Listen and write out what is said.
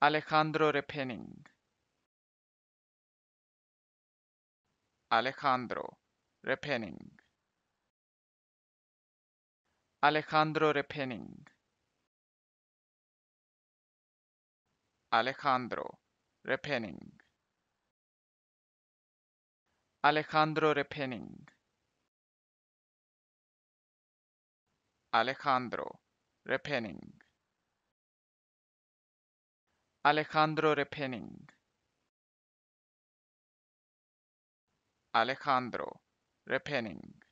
Alejandro Repenning Alejandro Repenning Alejandro Repenning Alejandro Repenning Alejandro Repenning Alejandro Repenning Alejandro Repenning. Alejandro Repenning.